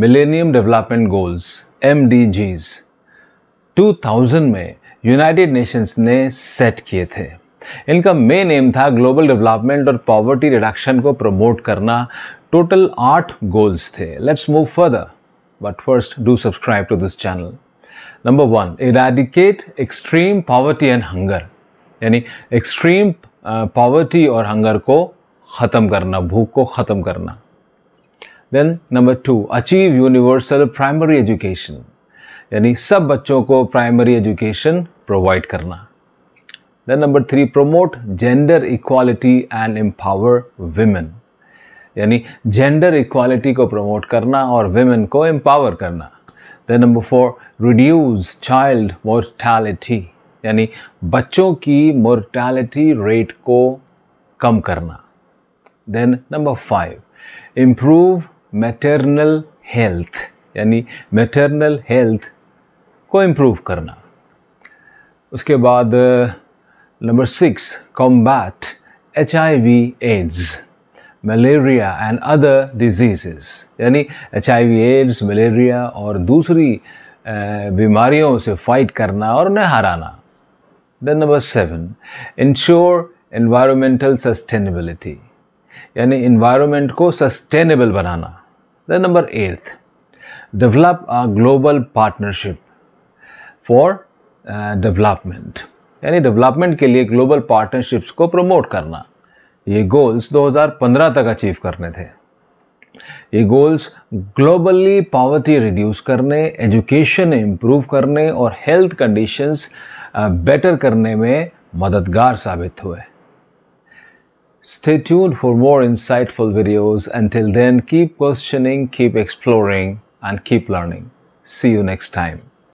Millennium development goals M 2000 में United Nations ने set किए थे इनका मेन एम था ग्लोबल डेवलपमेंट और पॉवर्टी रिडक्शन को प्रमोट करना टोटल आठ गोल्स थे let's move further but first do subscribe to this channel number one eradicate extreme poverty and hunger यानी एक्सट्रीम पॉवर्टी uh, और हंगर को ख़त्म करना भूख को ख़त्म करना then number two achieve universal primary education यानी सब बच्चों को प्राइमरी एजुकेशन प्रोवाइड करना then number three promote gender equality and empower women यानी जेंडर इक्वालिटी को प्रमोट करना और वेमेन को एम्पावर करना then number four reduce child mortality यानी बच्चों की मोर्टैलिटी रेट को कम करना then number five improve maternal health यानी मैटरनल हेल्थ को इम्प्रूव करना उसके बाद number six combat H I V AIDS malaria and other diseases यानी H I V AIDS malaria और दूसरी uh, बीमारियों से फाइट करना और उन्हें हराना then number seven ensure environmental sustainability यानी इन्वायरमेंट को सस्टेनेबल बनाना then number eighth develop a global partnership for development यानी डेवलपमेंट के लिए ग्लोबल पार्टनरशिप्स को प्रमोट करना ये गोल्स 2015 तक अचीव करने थे ये गोल्स ग्लोबली पावर्टी रिड्यूस करने एजुकेशन इम्प्रूव करने और हेल्थ कंडीशंस बेटर करने में मददगार साबित हुए Stay tuned for more insightful videos. Until then, keep questioning, keep exploring, and keep learning. See you next time.